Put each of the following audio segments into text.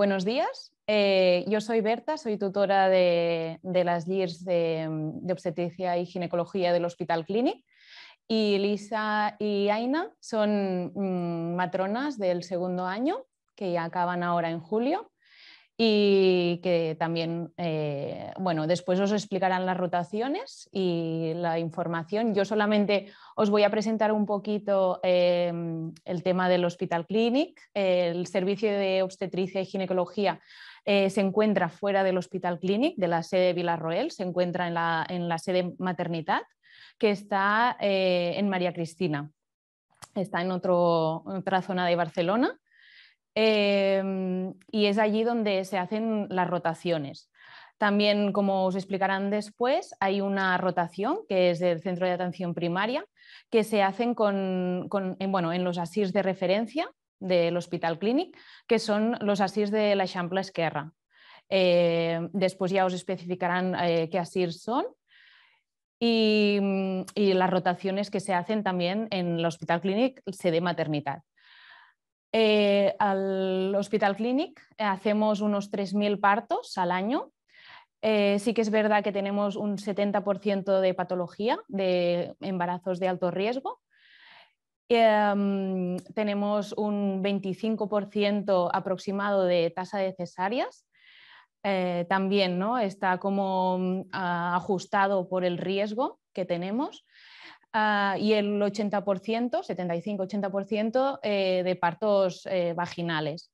buenos días. Eh, yo soy Berta, soy tutora de, las GIRS de, obstetricia y ginecología del Hospital Clinic. Y Lisa y Aina son mm, matronas del segundo año, que ya acaban ahora en julio y que también, eh, bueno, después os explicarán las rotaciones y la información. Yo solamente os voy a presentar un poquito em, el tema del Hospital Clinic. El servicio de obstetricia y ginecología eh, se encuentra fuera del Hospital Clinic, de la sede de Villarroel, se encuentra en la, sede maternidad, que está eh, en María Cristina. Está en otra zona de Barcelona Em, y es allí donde se hacen las rotaciones. También, como os explicarán después, hay una rotación que es del centro de atención primaria, que se hacen con, en, bueno, en los ASIRs de referencia del Hospital Clinic, que son los ASIRs de la Champla Esquerra. Eh, después ya os especificarán eh, qué ASIRs son y, y, las rotaciones que se hacen también en el Hospital Clinic sede maternidad. Eh, al Hospital Clinic eh, hacemos unos 3.000 partos al año. Eh, sí que es verdad que tenemos un 70% de patología de embarazos de alto riesgo. Em, tenemos un 25% aproximado de tasa de cesáreas. también ¿no? está como mm, ajustado por el riesgo que tenemos. Ah, y el 80%, 75-80% eh, de partos eh, vaginales,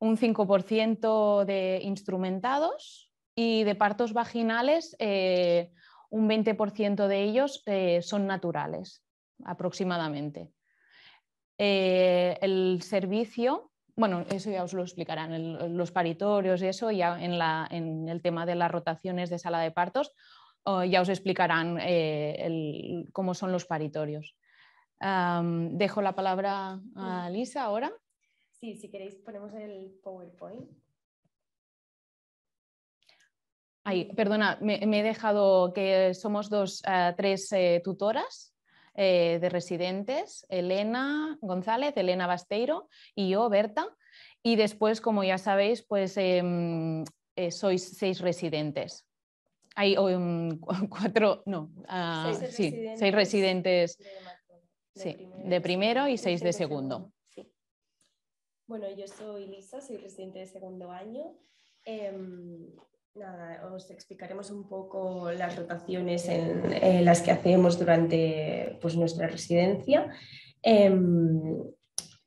un 5% de instrumentados y de partos vaginales eh, un 20% de ellos son naturales aproximadamente. el servicio bueno, eso ya os lo explicarán los paritorios y eso, ya en, la, en, el tema de las rotaciones de sala de partos, ya os explicarán eh, cómo son los paritorios. dejo la palabra a Lisa ahora. Sí, si queréis ponemos el PowerPoint. perdona, me, he dejado que somos dos, eh, tres eh, tutoras de residentes, Elena González, Elena Basteiro y yo, Berta. Y después, como ya sabéis, pues em, sois seis residentes hay oh, em, cuatro, no, ah, seis, residentes de, primero, y seis de segundo. Bueno, yo soy Lisa, soy residente de segundo año. Em, os explicaremos un poco las rotaciones en, eh, las que hacemos durante pues, nuestra residencia. Em,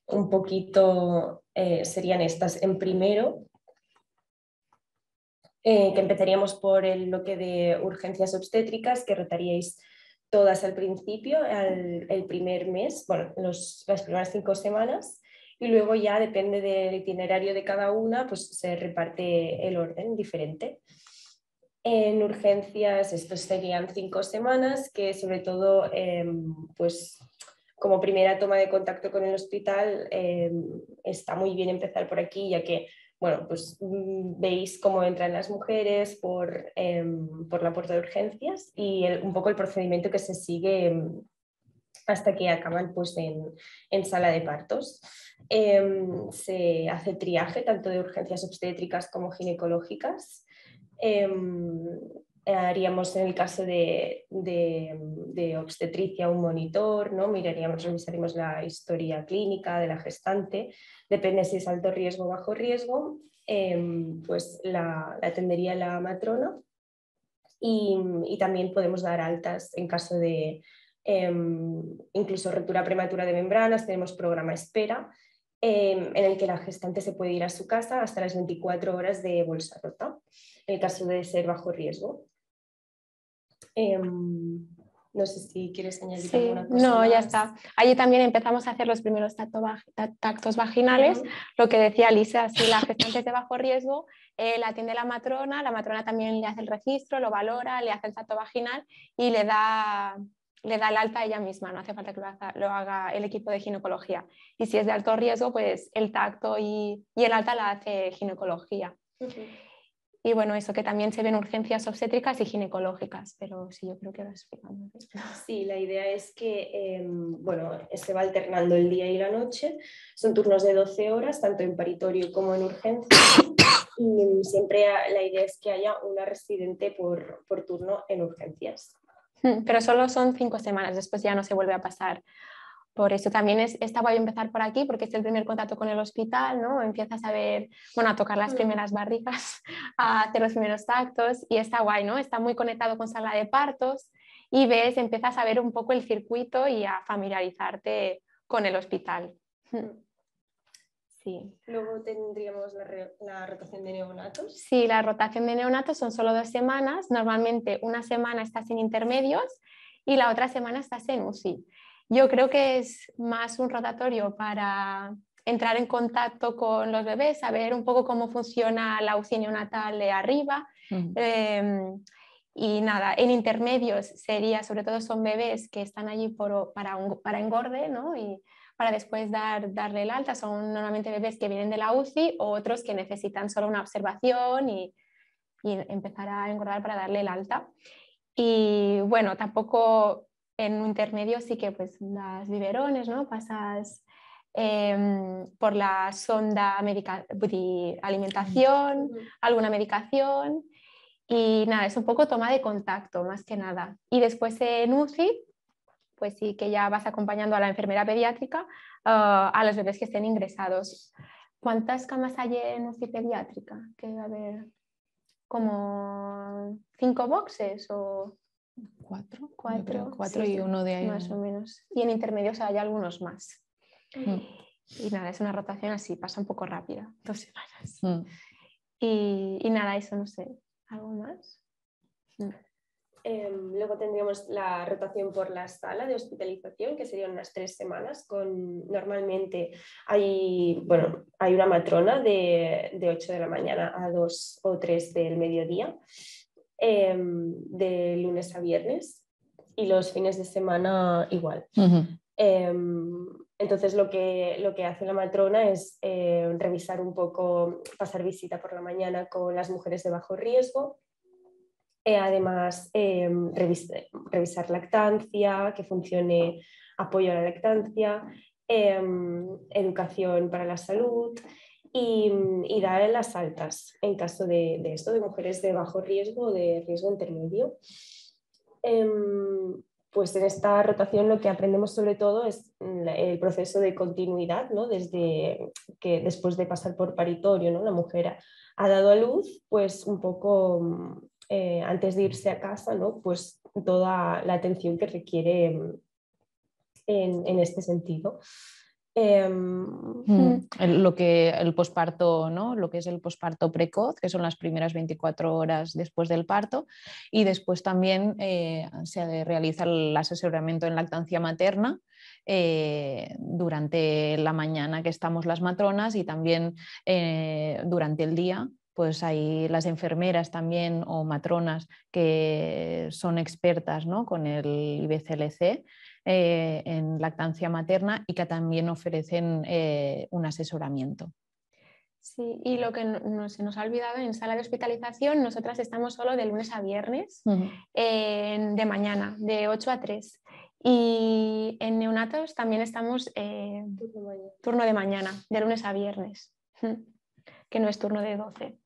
un poquito eh, serían estas en primero, eh, que empezaríamos por el bloque de urgencias obstétricas, que rotaríais todas al principio, el primer mes, bueno, las primeras cinco semanas, y luego ya depende del itinerario de cada una, pues se reparte el orden diferente. En urgencias, estos serían cinco semanas, que sobre todo, em, pues como primera toma de contacto con el hospital, em, está muy bien empezar por aquí, ya que bueno, pues mm, veis cómo entran las mujeres por, em, por la puerta de urgencias y un poco el procedimiento que se sigue mm, hasta que acaban pues, en, sala de partos. Em, se hace triaje tanto de urgencias obstétricas como ginecológicas. Em, haríamos en el caso de, obstetricia un monitor, ¿no? miraríamos, revisaríamos la historia clínica de la gestante, depende si es alto riesgo o bajo riesgo, em, pues la, atendería la matrona y, también podemos dar altas en caso de em, incluso ruptura prematura de membranas, tenemos programa espera. Em, en el que la gestante se puede ir a su casa hasta las 24 horas de bolsa rota, en el caso de ser bajo riesgo. Em, no sé si quieres añadir alguna cosa. No, ya está. Allí también empezamos a hacer los primeros tactos vaginales, lo que decía Lisa, si la gestante es de bajo riesgo eh, la atiende la matrona, la matrona también le hace el registro, lo valora, le hace el tacto vaginal y le da, le da el alta a ella misma, no hace falta que lo haga, el equipo de ginecología. Y si es de alto riesgo, pues el tacto y, el alta la hace ginecología. Y bueno, eso que también se ven urgencias obstétricas y ginecológicas, pero sí, yo creo que lo explicando Sí, la idea es que, em, bueno, se va alternando el día y la noche. Son turnos de 12 horas, tanto en paritorio como en urgencias. Y siempre la idea es que haya una residente por, por turno en urgencias. Hmm, pero solo son cinco semanas, después ya no se vuelve a pasar por eso también es, está guay empezar por aquí, porque es el primer contacto con el hospital, ¿no? Empiezas a ver, bueno, a tocar las mm. primeras barrigas, a hacer los primeros tactos y está guay, ¿no? Está muy conectado con sala de partos y ves, empiezas a ver un poco el circuito y a familiarizarte con el hospital. Mm. Sí. Luego tendríamos la, la, rotación de neonatos. Sí, la rotación de neonatos son solo dos semanas. Normalmente una semana estás en intermedios y la otra semana estás en UCI. Yo creo que es más un rotatorio para entrar en contacto con los bebés, saber un poco cómo funciona la UCI neonatal de arriba. Eh, y nada, en intermedios sería, sobre todo son bebés que están allí para, para engorde, ¿no? Y para después dar, darle el alta. Son normalmente bebés que vienen de la UCI o otros que necesitan solo una observación y, y empezar a engordar para darle el alta. Y bueno, tampoco en un intermedio sí que pues las biberones, ¿no? Pasas em, por la sonda alimentación, alguna medicación y nada, es un poco toma de contacto más que nada. Y después en UCI, pues sí que ya vas acompañando a la enfermera pediátrica ah, a los bebés que estén ingresados. ¿Cuántas camas hay en UCI pediátrica? Que a haber como cinco boxes o cuatro. Cuatro, y uno de ahí. Más o menos. Y en intermedios hay algunos más. Mm. Y nada, es una rotación así, pasa un poco rápida, dos semanas. Mm. Y, y, nada, eso no sé. ¿Algo más? Mm. Em, luego tendríamos la rotación por la sala de hospitalización, que serían unas tres semanas. Con, normalmente hay, bueno, hay una matrona de, de 8 de la mañana a 2 o 3 del mediodía Em, de lunes a viernes y los fines de semana igual. Em, entonces lo que, hace la matrona es em, revisar un poco, pasar visita por la mañana con las mujeres de bajo riesgo, eh, además revisar lactancia, que funcione apoyo a la lactancia, educación para la salud y, dar en las altas en caso de, esto, de mujeres de bajo riesgo o de riesgo intermedio. Em, pues en esta rotación lo que aprendemos sobre todo es mm, el proceso de continuidad, ¿no? desde que después de pasar por paritorio, ¿no? la mujer ha dado a luz, pues un poco mm, eh, antes de irse a casa, ¿no? pues toda la atención que requiere mm, en, en este sentido. Em, mm. Mm. lo que el ¿no? Lo que es el posparto precoz, que son las primeras 24 horas después del parto, y después también eh, se realiza el asesoramiento en lactancia materna eh, durante la mañana que estamos las matronas y también eh, durante el día pues hay las enfermeras también o matronas que son expertas ¿no? con el IBCLC eh, en lactancia materna y que también ofrecen eh, un asesoramiento. Sí, y lo que se nos ha olvidado en sala de hospitalización, nosotras estamos solo de lunes a viernes, de mañana, de 8 a 3. Y en neonatos también estamos eh, turno de mañana, de lunes a viernes, que no es turno de 12.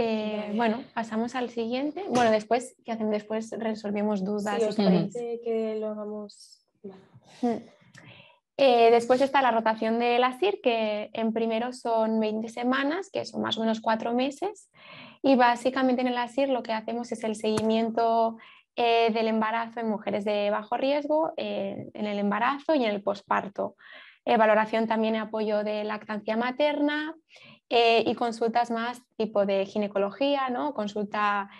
Eh, bueno, pasamos al siguiente. Bueno, después, ¿qué hacen? Después resolvemos dudas. que lo mm. eh, después está la rotación del ASIR, que en primero son 20 semanas, que son más o menos cuatro meses. Y básicamente en el ASIR lo que hacemos es el seguimiento eh, del embarazo en mujeres de bajo riesgo, en el embarazo y en el posparto. valoración también de apoyo de lactancia materna eh, y consultas más tipo de ginecología, ¿no? consulta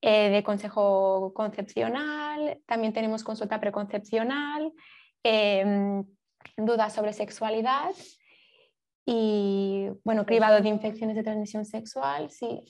eh, de consejo concepcional, también tenemos consulta preconcepcional, em, dudas sobre sexualidad y bueno, cribado de infecciones de transmisión sexual. Sí,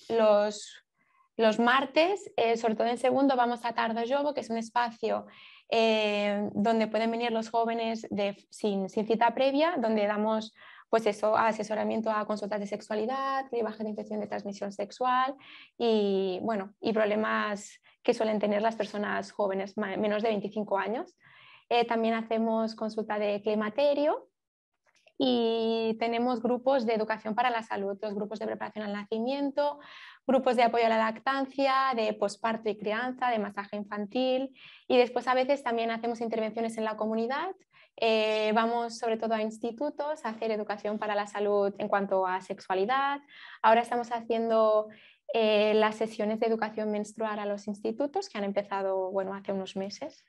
los, martes, eh, sobre todo en segundo, vamos a Tardo Jobo, que es un espacio donde pueden venir los jóvenes sin cita previa, donde damos pues eso, asesoramiento a consultas de sexualidad, baja de infección de transmisión sexual y, bueno, y problemas que suelen tener las personas jóvenes, menos de 25 años. Eh, también hacemos consulta de climaterio y tenemos grupos de educación para la salud, los grupos de preparación al nacimiento, grupos de apoyo a la lactancia, de posparto y crianza, de masaje infantil y después a veces también hacemos intervenciones en la comunidad eh, vamos sobre todo a institutos a hacer educación para la salud en cuanto a sexualidad. Ahora estamos haciendo eh, las sesiones de educación menstrual a los institutos que han empezado bueno, hace unos meses.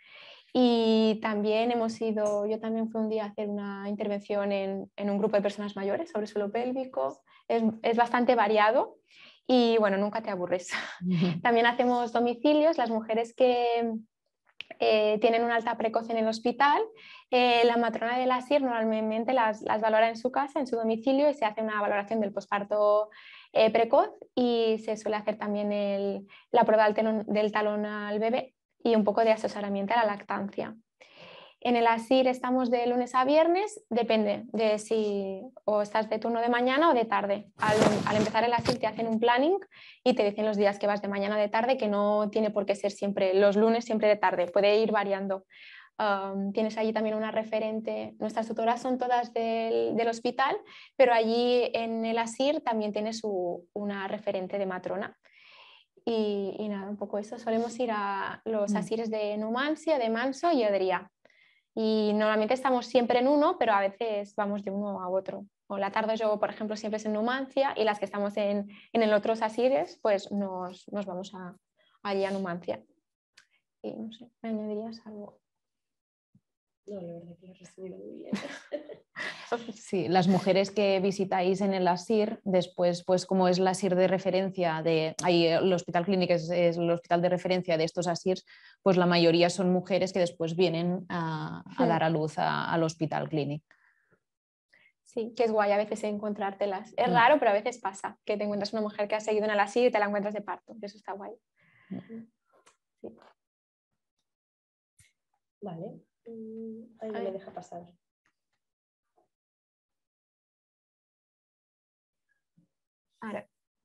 Y también hemos ido, yo también fui un día a hacer una intervención en, un grupo de personas mayores sobre suelo pélvico. Es, es bastante variado y bueno, nunca te aburres. también hacemos domicilios, las mujeres que, eh, tienen una alta precoz en el hospital. Eh, la matrona la SIR normalmente las, valora en su casa, en su domicilio, y se hace una valoración del posparto eh, precoz y se suele hacer también la prueba del talón al bebé y un poco de asesoramiento a la lactancia. En el ASIR estamos de lunes a viernes, depende de si o estás de turno de mañana o de tarde. Al, empezar el ASIR te hacen un planning y te dicen los días que vas de mañana o de tarde, que no tiene por qué ser siempre los lunes, siempre de tarde, puede ir variando. Um, tienes allí también una referente, nuestras tutoras son todas del, hospital, pero allí en el ASIR también tienes una referente de matrona. Y, nada, un poco eso. Solemos ir a los mm. asires de Numancia, de Manso y Odría y normalmente estamos siempre en uno, pero a veces vamos de uno a otro. O la tarde yo, por ejemplo, siempre es en Numancia y las que estamos en, en el otro Sasires, pues nos, nos vamos a, allí a Numancia. Y no sé, me añadirías algo. Sí, las mujeres que visitáis en el ASIR, después, pues como es el ASIR de referencia de, ahí el Hospital clínico es, el hospital de referencia de estos ASIRs, pues la mayoría son mujeres que después vienen a, hmm. dar a luz al Hospital clinic. Sí, que es guay a veces encontrártelas. Es hmm. raro, pero a veces pasa que te encuentras una mujer que ha seguido en el ASIR y te la encuentras de parto. Eso está guay. Hmm. Vale, Mm, me deja pasar.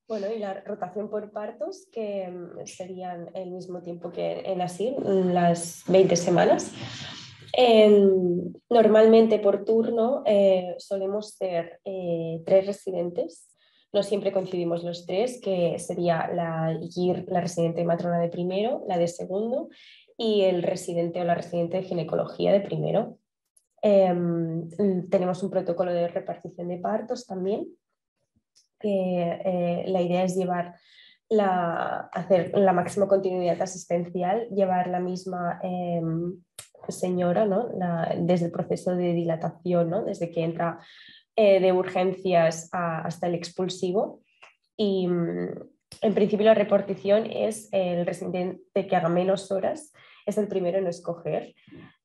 Bueno, y la rotación por partos, que mm, serían el mismo tiempo que en ASIR, las 20 semanas. Em, normalmente por turno eh, solemos ser eh, tres residentes. No siempre coincidimos los tres, que sería la la residente matrona de primero, la de segundo y el residente o la residente de ginecología de primero. Em, tenemos un protocolo de repartición de partos también, que eh, la idea es llevar la, hacer la máxima continuidad asistencial, llevar la misma em, señora ¿no? desde el proceso de dilatación, ¿no? desde que entra eh, de urgencias hasta el expulsivo. Y, en principio la repartición es el residente que haga menos horas, es el primero en escoger.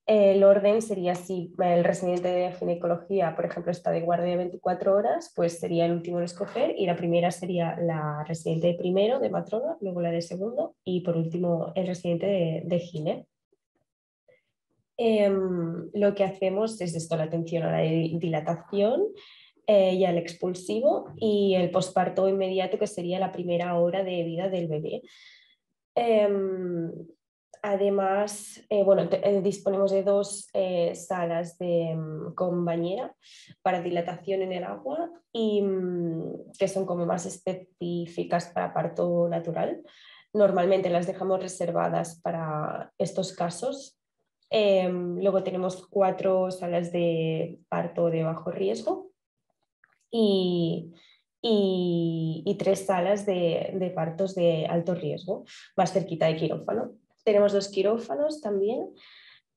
El orden sería si el residente de ginecología, por ejemplo, está de guardia de 24 horas, pues sería el último en escoger y la primera sería la residente primero, de matrona, luego la de segundo y por último el residente de, gine. Em, lo que hacemos es esto, la atención a la dilatación, eh, y el expulsivo y el posparto inmediato, que sería la primera hora de vida del bebé. Em, además, eh, bueno, eh, disponemos de dos salas de, em, con bañera para dilatación en el agua y mm, que son como más específicas para parto natural. Normalmente las dejamos reservadas para estos casos em, luego tenemos cuatro salas de parto de bajo riesgo y, tres salas de, partos de alto riesgo, más cerquita de quirófano. Tenemos dos quirófanos también.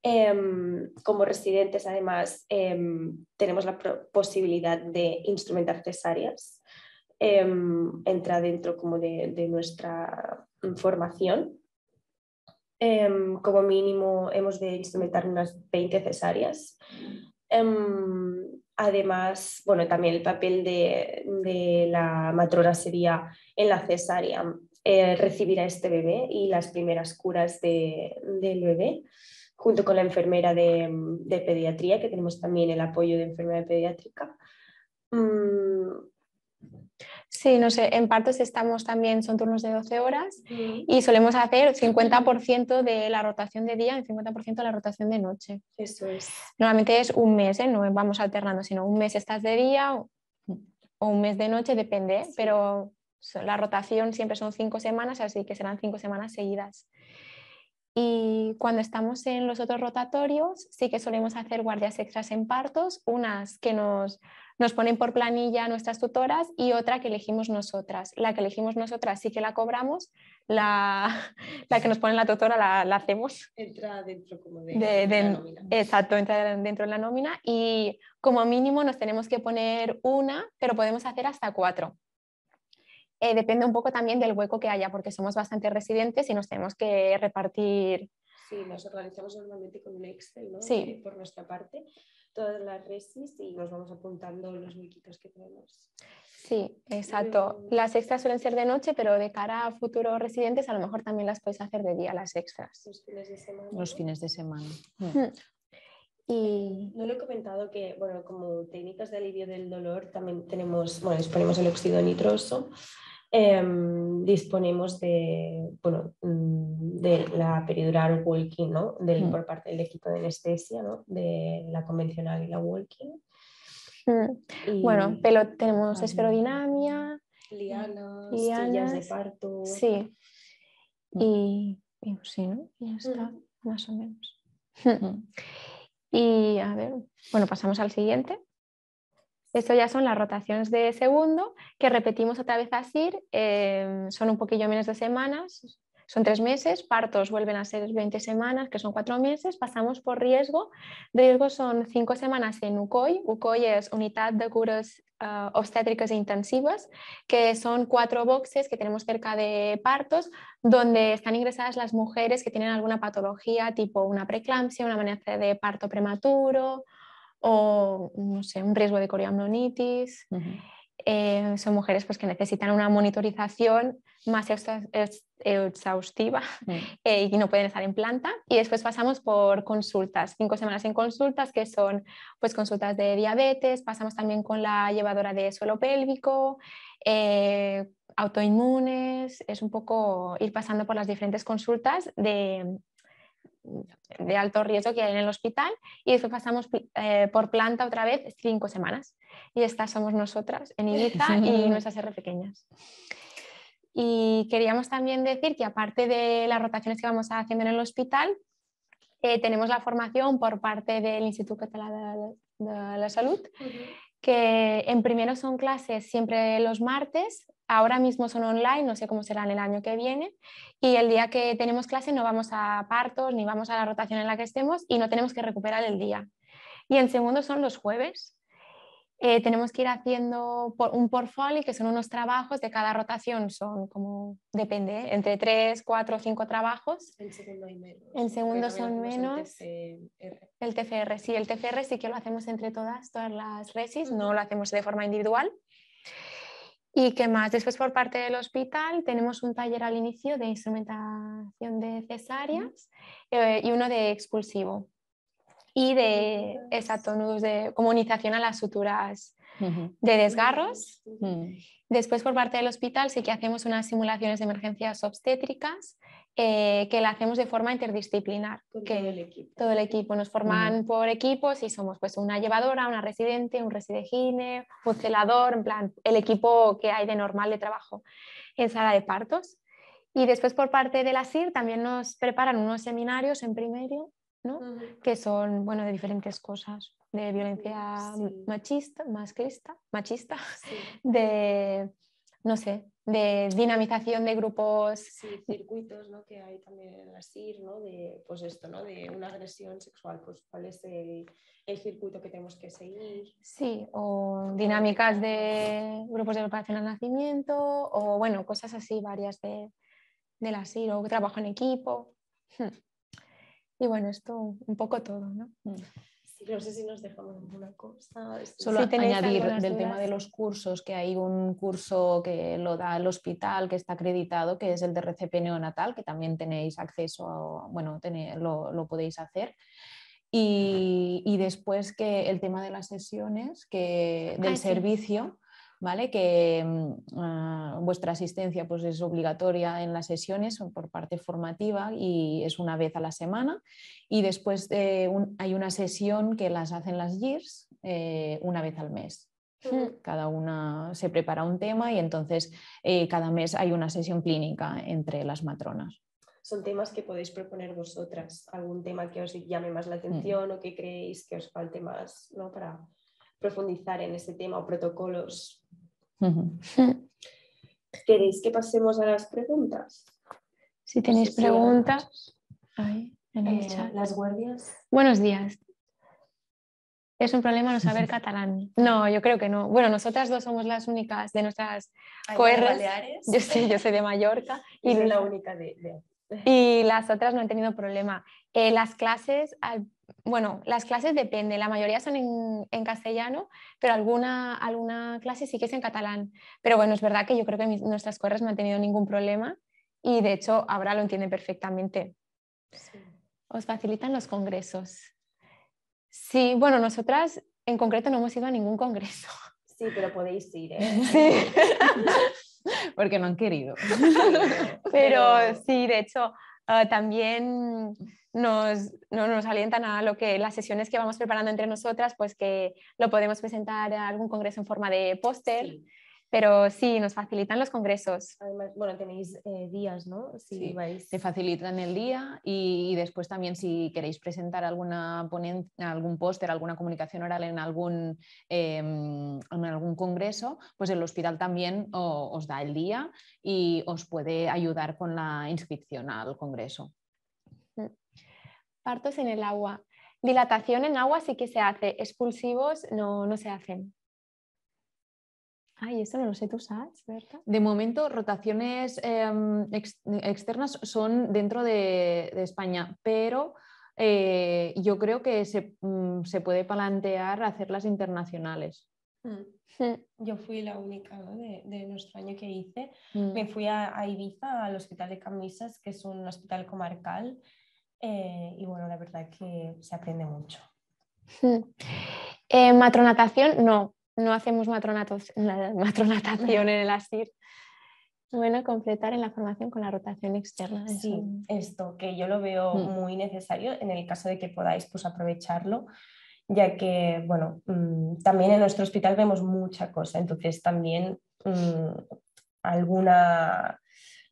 Em, como residentes, además, em, tenemos la posibilidad de instrumentar cesáreas. Em, entra dentro como de, nuestra formación. como mínimo, hemos de instrumentar unas 20 cesáreas. Además, bueno, también el papel de, la matrona sería en la cesárea eh, recibir a este bebé y las primeras curas de, del bebé, junto con la enfermera de, pediatría, que tenemos también el apoyo de enfermera pediátrica. Mm, Sí, no sé, en partos estamos también, son turnos de 12 horas y solemos hacer 50% de la rotación de día y 50% de la rotación de noche. Eso es. Normalmente es un mes, ¿eh? no vamos alternando, sino un mes estás de día o un mes de noche, depende, pero la rotación siempre son cinco semanas, así que serán cinco semanas seguidas. Y cuando estamos en los otros rotatorios, sí que solemos hacer guardias extras en partos, unas que nos nos ponen por planilla nuestras tutoras y otra que elegimos nosotras. La que elegimos nosotras sí que la cobramos, la, la que nos pone la tutora la, la hacemos. Entra dentro como de, la nómina. Exacto, entra dentro de la nómina y como mínimo nos tenemos que poner una, pero podemos hacer hasta cuatro. Eh, depende un poco también del hueco que haya, porque somos bastante residentes y nos tenemos que repartir. Sí, nos organizamos normalmente con un Excel, ¿no? Sí. Eh, por nuestra parte todas las resis y nos vamos apuntando los huequitos que tenemos. Sí, exacto. Em, las extras suelen ser de noche, pero de cara a futuros residentes a lo mejor también las podéis hacer de día las extras. Los fines de semana. Los fines de semana. Hmm. Hmm. Y eh, no lo he comentado que, bueno, como técnicas de alivio del dolor también tenemos, bueno, disponemos del óxido nitroso, em, disponemos de, bueno, de la peridural walking, ¿no? Mm. Por parte del equipo de anestesia, ¿no? De la convencional y la walking. Mm. Bueno, pero tenemos esperodinamia esferodinamia, lianas, de parto. Sí. Mm. Pues y, Ya está, más o menos. y a ver, bueno, pasamos al siguiente. Esto ya son las rotaciones de segundo, que repetimos otra vez así, eh, son un poquillo menos de semanas, son tres meses, partos vuelven a ser 20 semanas, que son cuatro meses, pasamos por riesgo. Riesgo son cinco semanas en UCOI. UCOI es Unidad de Curas obstétricos eh, Obstétricas e Intensivas, que son cuatro boxes que tenemos cerca de partos, donde están ingresadas las mujeres que tienen alguna patología, tipo una preeclampsia, una amenaza de parto prematuro o, no un riesgo de coriamnonitis. Eh, son mujeres pues, que necesitan una monitorización más exhaustiva mm. eh, y no pueden estar en planta. Y después pasamos por consultas, cinco semanas en consultas, que son pues, consultas de diabetes, pasamos también con la llevadora de suelo pélvico, eh, autoinmunes, es un poco ir pasando por las diferentes consultas de, Mm, de alto riesgo que hay en el hospital y después pasamos eh, por planta otra vez cinco semanas. Y estas somos nosotras en Ibiza y nuestras R pequeñas. Y queríamos también decir que aparte de las rotaciones que vamos haciendo en el hospital, eh, tenemos la formación por parte del Instituto Catalán de la Salud, que en primero son clases siempre los martes, ahora mismo son online, no sé cómo serán el año que viene, y el día que tenemos clase no vamos a partos ni vamos a la rotación en la que estemos y no tenemos que recuperar el día. Y en segundo son los jueves, eh, tenemos que ir haciendo un portfolio que son unos trabajos de cada rotación, son como, depende, ¿eh? entre tres, cuatro o cinco trabajos. En segundo hay menos. segundo son pues menos. El TFR. sí, el TFR sí que lo hacemos entre todas, todas las resis, no lo hacemos de forma individual. ¿Y qué más? Después por parte del hospital tenemos un taller al inicio de instrumentación de cesáreas eh, y uno de expulsivo y de tonus de comunización a las suturas de desgarros. Mm. Después, por parte del hospital, sí que hacemos unas simulaciones de emergencias obstétricas eh, que la hacemos de forma interdisciplinar. todo el equipo. Nos forman por equipos y somos pues una llevadora, una residente, un residegine, un celador, en plan, el equipo que hay de normal de trabajo en sala de partos. Y después por parte de la SIR también nos preparan unos seminarios en primero que son, bueno, de diferentes cosas, de violencia machista, masculista, machista, de, no sé, de dinamización de grupos. Sí, circuitos, Que hay también en la SIR, De, pues esto, De una agresión sexual, pues cuál es el, circuito que tenemos que seguir. Sí, o dinámicas de grupos de preparación al nacimiento, o bueno, cosas así varias de, de la SIR, o trabajo en equipo. Hmm. Y bueno, esto un poco todo, ¿no? Mm. no sé si nos dejamos alguna cosa. Este, Solo añadir del tema de los cursos, que hay un curso que lo da el hospital, que está acreditado, que es el de RCP neonatal, que también tenéis acceso, a, bueno, lo, podéis hacer. Y, después que el tema de las sesiones, que del ah, servicio, ¿vale? Que mm, ah, vuestra asistencia pues, es obligatoria en las sesiones por parte formativa y es una vez a la semana. Y después eh, hay una sesión que las hacen las GIRS eh, una vez al mes. Cada una se prepara un tema y entonces eh, cada mes hay una sesión clínica entre las matronas. Son temas que podéis proponer vosotras, algún tema que os llame más la mm. atención o que creéis que os falte más ¿no? para profundizar en ese tema o protocolos ¿Queréis que pasemos a las preguntas? Si tenéis preguntas, eh, Las guardias. Buenos días. Es un problema no saber catalán. No, yo creo que no. Bueno, nosotras dos somos las únicas de nuestras yo, yo soy de Mallorca. Y, la única de, y las otras no han tenido problema. Eh, las clases, bueno, las clases dependen, la mayoría son en, castellano, pero alguna, alguna clase sí que es en catalán. Pero bueno, es verdad que yo creo que nuestras corres no han tenido ningún problema y de hecho ahora lo entiende perfectamente. Os facilitan los congresos. Sí, bueno, nosotras en concreto no hemos ido a ningún congreso. Sí, pero podéis ir. ¿eh? Sí. porque no han querido. Pero sí, de hecho, ah, también nos, no, nos alientan a lo que las sesiones que vamos preparando entre nosotras, pues que lo podemos presentar a algún congreso en forma de póster pero sí, nos facilitan los congresos. Además, bueno, tenéis eh, días, ¿no? Si vais. facilitan el día y, después también si queréis presentar alguna algún póster, alguna comunicación oral en algún, em, en algún congreso, pues el hospital también os da el día y os puede ayudar con la inscripción al congreso. Mm. Partos en el agua. Dilatación en agua sí que se hace, expulsivos no se hacen. Ay, esto no lo sé, tú ¿verdad? De momento, rotaciones em, externas son dentro de, España, pero eh, yo creo que mm, se, puede plantear hacerlas internacionales. Mm. Yo fui la única de, nuestro año que hice. Mm. Me fui a, Ibiza, al Hospital de Camisas, que es un hospital comarcal, eh, y bueno, la verdad que se aprende mucho. Eh, matronatación, no no hacemos matronatación en el ASIR. Bueno, completar en la formación con la rotación externa. Sí, esto que yo lo veo mm. muy necesario en el caso de que podáis pues, aprovecharlo, ya que, bueno, mm, también en nuestro hospital vemos mucha cosa, entonces también mm, alguna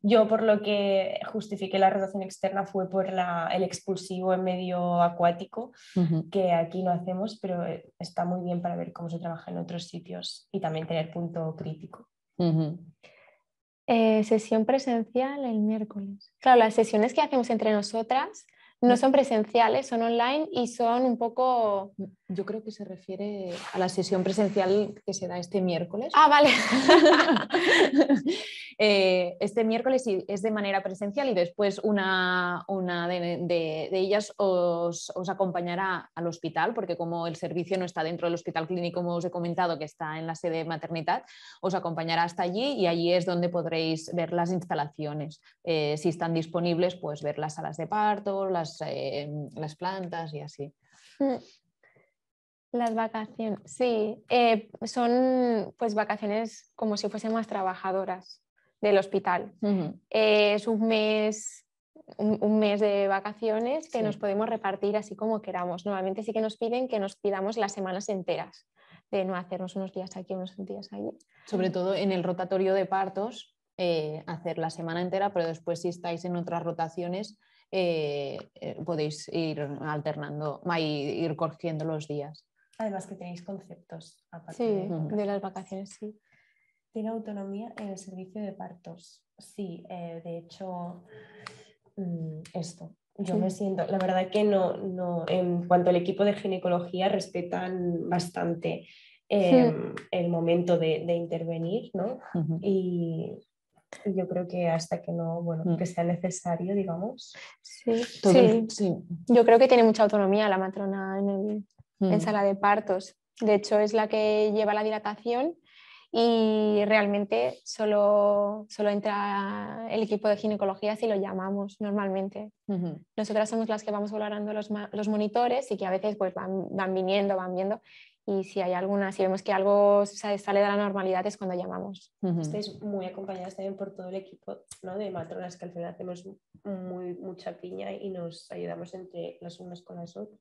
yo por lo que justifiqué la rotación externa fue por el expulsivo en medio acuático, que aquí no hacemos, pero eh, está muy bien para ver cómo se trabaja en otros sitios y también tener punto crítico. Eh, sesión presencial el miércoles. Claro, las sesiones que hacemos entre nosotras no mm. son presenciales, son online y son un poco yo creo que se refiere a la sesión presencial que se da este miércoles. Ah, vale. Eh, este miércoles es de manera presencial y después una, una de, ellas os, os, acompañará al hospital, porque como el servicio no está dentro del hospital clínico, como os he comentado, que está en la sede de maternidad, os acompañará hasta allí y allí es donde podréis ver las instalaciones. Eh, si están disponibles, pues ver las salas de parto, las, eh, las plantas y así. Mm. Las vacaciones, sí, eh, son pues vacaciones como si fuesen más trabajadoras del hospital. Eh, es un mes, un, mes de vacaciones que nos podemos repartir así como queramos. Normalmente sí que nos piden que nos pidamos las semanas enteras, de no hacernos unos días aquí, unos días allí. Sobre todo en el rotatorio de partos, eh, hacer la semana entera, pero después si estáis en otras rotaciones, podéis ir alternando, ir, ir cogiendo los días. Además que tenéis conceptos de, las vacaciones, sí. Tiene autonomía en el servicio de partos. Sí, eh, de hecho, mm, esto. Yo me siento, la verdad que no, no, en cuanto al equipo de ginecología respetan bastante em, el momento de, intervenir, ¿no? y, yo creo que hasta que no, bueno, mm. que sea necesario, digamos. Sí, sí. sí. Yo creo que tiene mucha autonomía la matrona en el Mm. en sala de partos. De hecho, es la que lleva la dilatación y realmente solo, solo entra el equipo de ginecología si lo llamamos normalmente. Nosotras somos las que vamos valorando los, los monitores y que a veces pues, van, van, viniendo, van viendo y si hay alguna, si vemos que algo se sale de la normalidad es cuando llamamos. Uh Estáis muy acompañadas también por todo el equipo ¿no? de matronas que al final hacemos muy, mucha piña y nos ayudamos entre las unas con las otras.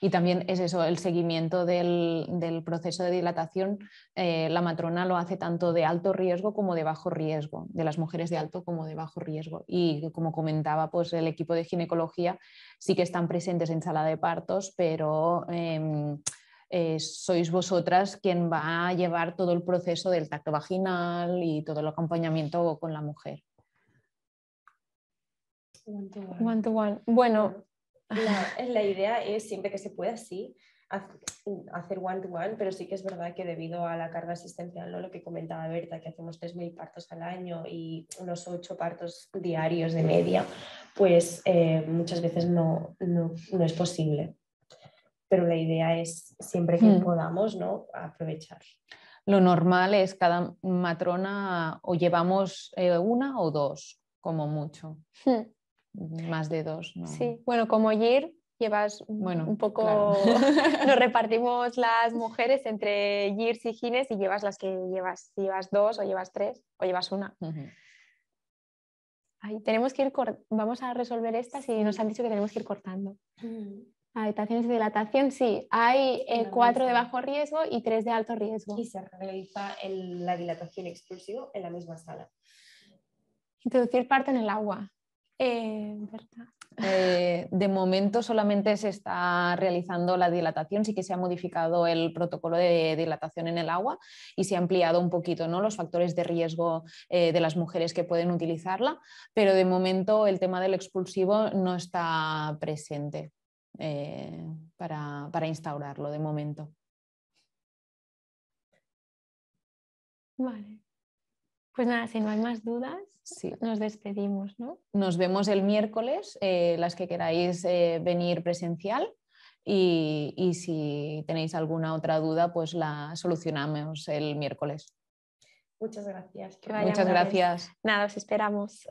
Y también es eso, el seguimiento del, del proceso de dilatación, eh, la matrona lo hace tanto de alto riesgo como de bajo riesgo, de las mujeres de alto como de bajo riesgo. Y como comentaba, pues el equipo de ginecología sí que están presentes en sala de partos, pero... Em, eh, sois vosotras quien va a llevar todo el proceso del tacto vaginal y todo el acompañamiento con la mujer. One to one. Bueno, la, idea es siempre que se pueda, sí, hacer one to one, pero sí que es verdad que debido a la carga asistencial, lo que comentaba Berta, que hacemos 3.000 partos al año y unos 8 partos diarios de media, pues eh, muchas veces no es posible pero la idea es siempre que hmm. podamos ¿no? aprovechar. Lo normal es cada matrona o llevamos eh, una o dos, como mucho. Hmm. Más de dos. Sí, bueno, como Jir, llevas bueno, un poco, Lo nos repartimos las mujeres entre Jirs y Gines y llevas las que llevas, llevas dos o llevas tres o llevas una. tenemos que ir, vamos a resolver estas y nos han dicho que tenemos que ir cortando. Mm. Habitaciones de dilatación, sí. Hay eh, cuatro de bajo riesgo y tres de alto riesgo. Y se realiza la dilatación exclusiva en la misma sala. Introducir parte en el agua. Eh, eh, de momento solamente se está realizando la dilatación, sí que se ha modificado el protocolo de dilatación en el agua y se ha ampliado un poquito ¿no? los factores de riesgo de las mujeres que pueden utilizarla, pero de momento el tema del expulsivo no está presente. Eh, para, instaurarlo de momento. Vale. Pues nada, si no hay más dudas, nos despedimos, ¿no? Nos vemos el miércoles, eh, las que queráis eh, venir presencial. Y, si tenéis alguna otra duda, pues la solucionamos el miércoles. Muchas gracias. Muchas gracias. Nada, os esperamos.